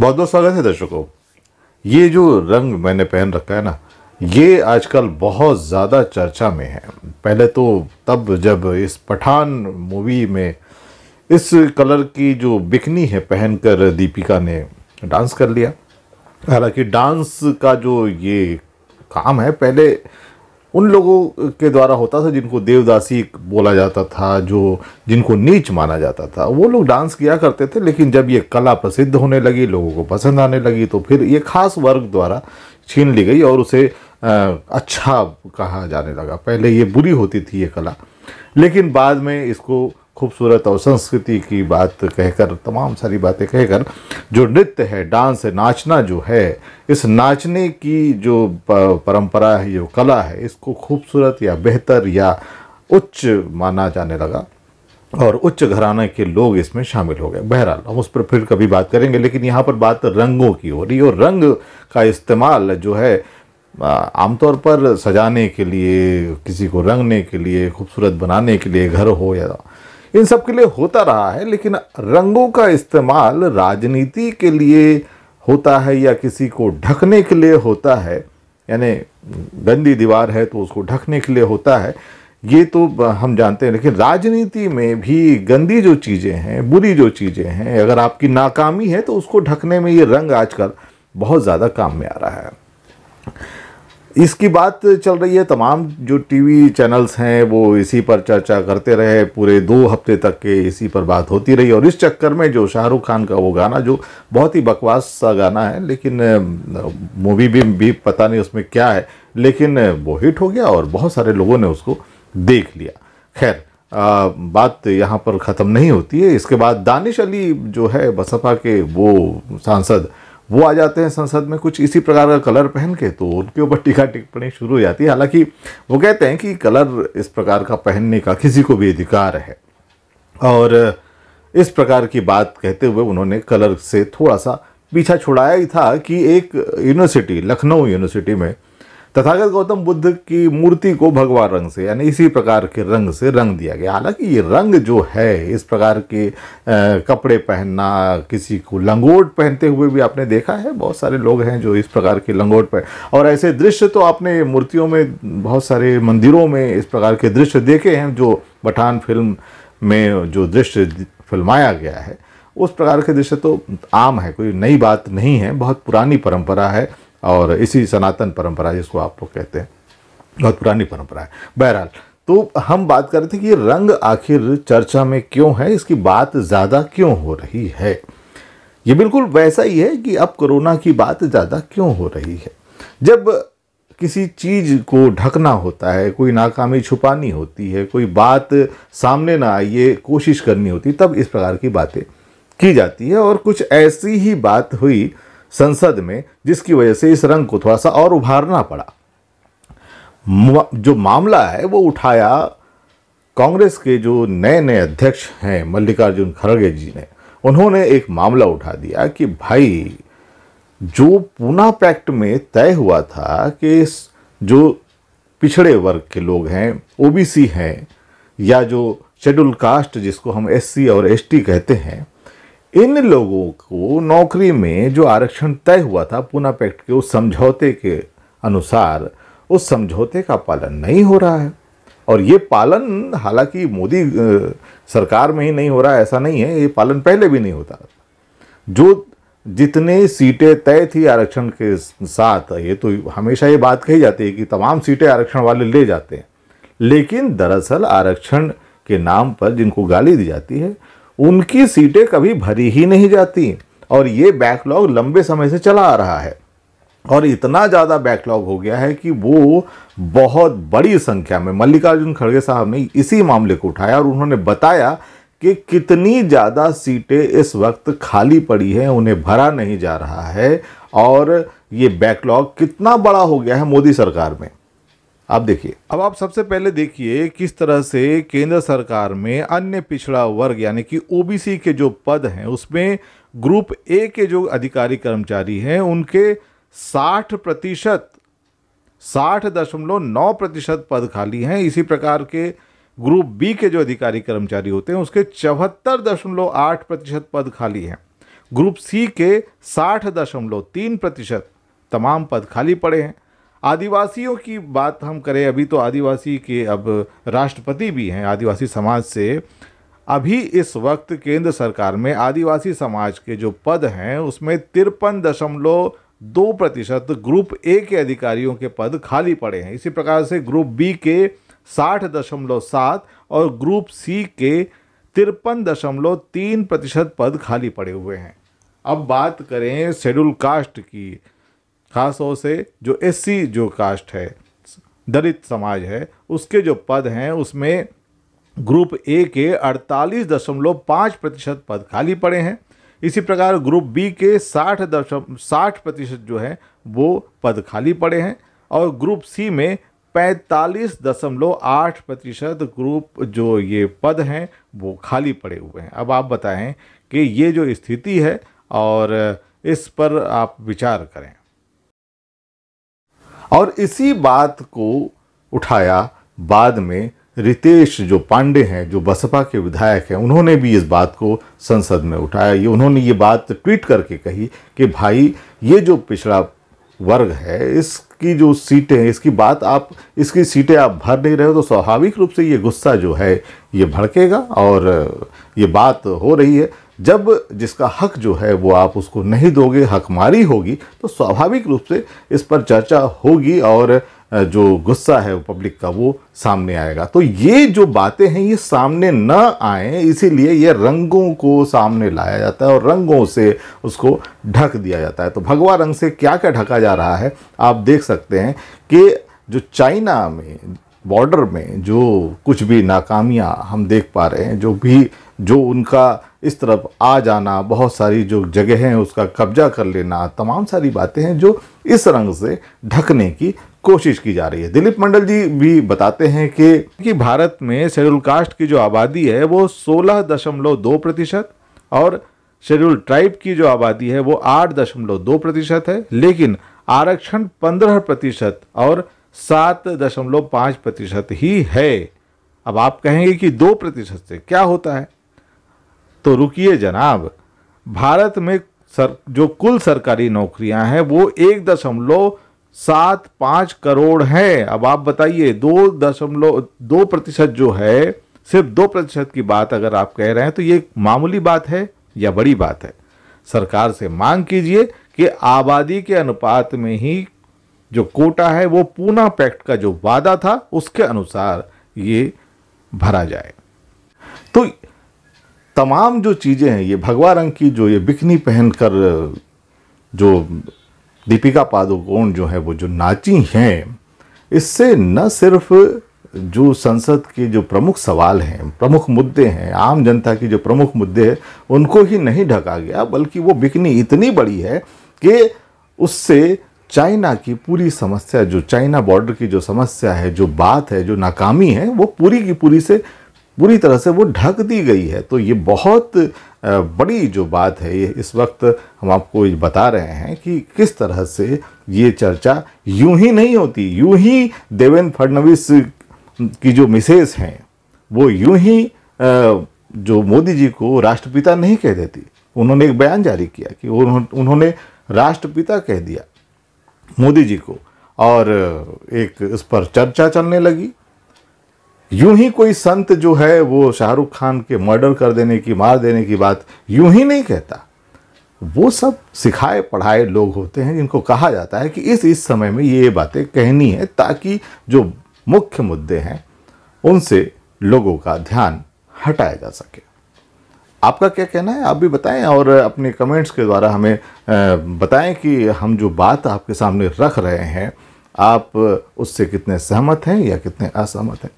बहुत बहुत स्वागत है दर्शकों ये जो रंग मैंने पहन रखा है ना ये आजकल बहुत ज़्यादा चर्चा में है पहले तो तब जब इस पठान मूवी में इस कलर की जो बिकनी है पहनकर दीपिका ने डांस कर लिया हालांकि डांस का जो ये काम है पहले उन लोगों के द्वारा होता था जिनको देवदासी बोला जाता था जो जिनको नीच माना जाता था वो लोग डांस किया करते थे लेकिन जब ये कला प्रसिद्ध होने लगी लोगों को पसंद आने लगी तो फिर ये खास वर्ग द्वारा छीन ली गई और उसे अच्छा कहा जाने लगा पहले ये बुरी होती थी ये कला लेकिन बाद में इसको खूबसूरत और संस्कृति की बात कहकर तमाम सारी बातें कहकर जो नृत्य है डांस है नाचना जो है इस नाचने की जो परंपरा है जो कला है इसको खूबसूरत या बेहतर या उच्च माना जाने लगा और उच्च घराने के लोग इसमें शामिल हो गए बहरहाल हम उस पर फिर कभी बात करेंगे लेकिन यहाँ पर बात रंगों की हो रही है और रंग का इस्तेमाल जो है आमतौर पर सजाने के लिए किसी को रंगने के लिए खूबसूरत बनाने के लिए घर हो या इन सब के लिए होता रहा है लेकिन रंगों का इस्तेमाल राजनीति के लिए होता है या किसी को ढकने के लिए होता है यानी गंदी दीवार है तो उसको ढकने के लिए होता है ये तो हम जानते हैं लेकिन राजनीति में भी गंदी जो चीज़ें हैं बुरी जो चीज़ें हैं अगर आपकी नाकामी है तो उसको ढकने में ये रंग आजकल बहुत ज़्यादा काम में आ रहा है इसकी बात चल रही है तमाम जो टीवी चैनल्स हैं वो इसी पर चर्चा करते रहे पूरे दो हफ्ते तक के इसी पर बात होती रही और इस चक्कर में जो शाहरुख खान का वो गाना जो बहुत ही बकवास सा गाना है लेकिन मूवी भी, भी पता नहीं उसमें क्या है लेकिन वो हिट हो गया और बहुत सारे लोगों ने उसको देख लिया खैर आ, बात यहाँ पर ख़त्म नहीं होती है इसके बाद दानिश अली जो है बसपा के वो सांसद वो आ जाते हैं संसद में कुछ इसी प्रकार का कलर पहन के तो उनके ऊपर टीका टिप्पणी शुरू हो जाती है हालांकि वो कहते हैं कि कलर इस प्रकार का पहनने का किसी को भी अधिकार है और इस प्रकार की बात कहते हुए उन्होंने कलर से थोड़ा सा पीछा छुड़ाया ही था कि एक यूनिवर्सिटी लखनऊ यूनिवर्सिटी में तथागत गौतम बुद्ध की मूर्ति को भगवा रंग से यानी इसी प्रकार के रंग से रंग दिया गया हालांकि ये रंग जो है इस प्रकार के कपड़े पहनना किसी को लंगोट पहनते हुए भी आपने देखा है बहुत सारे लोग हैं जो इस प्रकार के लंगोट पहन और ऐसे दृश्य तो आपने मूर्तियों में बहुत सारे मंदिरों में इस प्रकार के दृश्य देखे हैं जो पठान फिल्म में जो दृश्य फिल्माया गया है उस प्रकार के दृश्य तो आम है कोई नई बात नहीं है बहुत पुरानी परंपरा है और इसी सनातन परंपरा जिसको आप लोग कहते हैं बहुत पुरानी परंपरा है बहरहाल तो हम बात कर रहे थे कि रंग आखिर चर्चा में क्यों है इसकी बात ज़्यादा क्यों हो रही है ये बिल्कुल वैसा ही है कि अब कोरोना की बात ज़्यादा क्यों हो रही है जब किसी चीज़ को ढकना होता है कोई नाकामी छुपानी होती है कोई बात सामने ना आई ये कोशिश करनी होती तब इस प्रकार की बातें की जाती है और कुछ ऐसी ही बात हुई संसद में जिसकी वजह से इस रंग को थोड़ा सा और उभारना पड़ा जो मामला है वो उठाया कांग्रेस के जो नए नए अध्यक्ष हैं मल्लिकार्जुन खड़गे जी ने उन्होंने एक मामला उठा दिया कि भाई जो पूना पैक्ट में तय हुआ था कि जो पिछड़े वर्ग के लोग हैं ओबीसी हैं या जो शेड्यूल कास्ट जिसको हम एससी और एसटी कहते हैं इन लोगों को नौकरी में जो आरक्षण तय हुआ था पूना पैक्ट के उस समझौते के अनुसार उस समझौते का पालन नहीं हो रहा है और ये पालन हालांकि मोदी सरकार में ही नहीं हो रहा है ऐसा नहीं है ये पालन पहले भी नहीं होता जो जितने सीटें तय थी आरक्षण के साथ ये तो हमेशा ये बात कही जाती है कि तमाम सीटें आरक्षण वाले ले जाते हैं लेकिन दरअसल आरक्षण के नाम पर जिनको गाली दी जाती है उनकी सीटें कभी भरी ही नहीं जाती और ये बैकलॉग लंबे समय से चला आ रहा है और इतना ज़्यादा बैकलॉग हो गया है कि वो बहुत बड़ी संख्या में मल्लिकार्जुन खड़गे साहब ने इसी मामले को उठाया और उन्होंने बताया कि कितनी ज़्यादा सीटें इस वक्त खाली पड़ी हैं उन्हें भरा नहीं जा रहा है और ये बैकलॉग कितना बड़ा हो गया है मोदी सरकार में आप देखिए अब आप सबसे पहले देखिए किस तरह से केंद्र सरकार में अन्य पिछड़ा वर्ग यानी कि ओबीसी के जो पद हैं उसमें ग्रुप ए के जो अधिकारी कर्मचारी हैं उनके 60 प्रतिशत साठ दशमलव नौ प्रतिशत पद खाली हैं इसी प्रकार के ग्रुप बी के जो अधिकारी कर्मचारी होते हैं उसके चौहत्तर दशमलव आठ प्रतिशत पद खाली हैं ग्रुप सी के साठ दशमलव तीन प्रतिशत तमाम पद खाली पड़े हैं आदिवासियों की बात हम करें अभी तो आदिवासी के अब राष्ट्रपति भी हैं आदिवासी समाज से अभी इस वक्त केंद्र सरकार में आदिवासी समाज के जो पद हैं उसमें तिरपन दशमलव दो प्रतिशत ग्रुप ए के अधिकारियों के पद खाली पड़े हैं इसी प्रकार से ग्रुप बी के साठ दशमलव सात और ग्रुप सी के तिरपन दशमलव तीन प्रतिशत पद खाली पड़े हुए हैं अब बात करें शेड्यूल कास्ट की खासतौर से जो एस जो कास्ट है दलित समाज है उसके जो पद हैं उसमें ग्रुप ए के अड़तालीस दशमलव पाँच प्रतिशत पद खाली पड़े हैं इसी प्रकार ग्रुप बी के साठ दशम साठ प्रतिशत जो हैं वो पद खाली पड़े हैं और ग्रुप सी में पैंतालीस दशमलव आठ प्रतिशत ग्रुप जो ये पद हैं वो खाली पड़े हुए हैं अब आप बताएं कि ये जो स्थिति है और इस पर आप विचार करें और इसी बात को उठाया बाद में रितेश जो पांडे हैं जो बसपा के विधायक हैं उन्होंने भी इस बात को संसद में उठाया ये उन्होंने ये बात ट्वीट करके कही कि भाई ये जो पिछड़ा वर्ग है इसकी जो सीटें हैं इसकी बात आप इसकी सीटें आप भर नहीं रहे हो तो स्वाभाविक रूप से ये गुस्सा जो है ये भड़केगा और ये बात हो रही है जब जिसका हक जो है वो आप उसको नहीं दोगे हकमारी होगी तो स्वाभाविक रूप से इस पर चर्चा होगी और जो गुस्सा है वो पब्लिक का वो सामने आएगा तो ये जो बातें हैं ये सामने न आए इसीलिए ये रंगों को सामने लाया जाता है और रंगों से उसको ढक दिया जाता है तो भगवा रंग से क्या क्या ढका जा रहा है आप देख सकते हैं कि जो चाइना में बॉर्डर में जो कुछ भी नाकामियां हम देख पा रहे हैं जो भी जो उनका इस तरफ आ जाना बहुत सारी जो जगह हैं उसका कब्जा कर लेना तमाम सारी बातें हैं जो इस रंग से ढकने की कोशिश की जा रही है दिलीप मंडल जी भी बताते हैं कि, कि भारत में शेड्यूल कास्ट की जो आबादी है वो सोलह दशमलव दो प्रतिशत और शेड्यूल ट्राइब की जो आबादी है वो आठ दशमलव दो प्रतिशत है लेकिन आरक्षण पंद्रह प्रतिशत और सात दशमलव पाँच प्रतिशत ही है अब आप कहेंगे कि दो प्रतिशत से क्या होता है तो रुकिए जनाब भारत में सर जो कुल सरकारी नौकरियां हैं वो एक दशमलव सात पाँच करोड़ है अब आप बताइए दो दशमलव दो प्रतिशत जो है सिर्फ दो प्रतिशत की बात अगर आप कह रहे हैं तो ये मामूली बात है या बड़ी बात है सरकार से मांग कीजिए कि आबादी के अनुपात में ही जो कोटा है वो पूना पैक्ट का जो वादा था उसके अनुसार ये भरा जाए तो तमाम जो चीज़ें हैं ये भगवा रंग की जो ये बिकनी पहनकर जो दीपिका पादुकोण जो है वो जो नाची हैं इससे न सिर्फ जो संसद के जो प्रमुख सवाल हैं प्रमुख मुद्दे हैं आम जनता के जो प्रमुख मुद्दे हैं उनको ही नहीं ढका गया बल्कि वो बिकनी इतनी बड़ी है कि उससे चाइना की पूरी समस्या जो चाइना बॉर्डर की जो समस्या है जो बात है जो नाकामी है वो पूरी की पूरी से बुरी तरह से वो ढक दी गई है तो ये बहुत बड़ी जो बात है ये इस वक्त हम आपको बता रहे हैं कि किस तरह से ये चर्चा यूं ही नहीं होती यूं ही देवेंद्र फडणवीस की जो मिसेज हैं वो यूं ही जो मोदी जी को राष्ट्रपिता नहीं कह देती उन्होंने एक बयान जारी किया कि उन्होंने राष्ट्रपिता कह दिया मोदी जी को और एक इस पर चर्चा चलने लगी यूं ही कोई संत जो है वो शाहरुख खान के मर्डर कर देने की मार देने की बात यूं ही नहीं कहता वो सब सिखाए पढ़ाए लोग होते हैं जिनको कहा जाता है कि इस इस समय में ये बातें कहनी है ताकि जो मुख्य मुद्दे हैं उनसे लोगों का ध्यान हटाया जा सके आपका क्या कहना है आप भी बताएं और अपने कमेंट्स के द्वारा हमें बताएं कि हम जो बात आपके सामने रख रहे हैं आप उससे कितने सहमत हैं या कितने असहमत हैं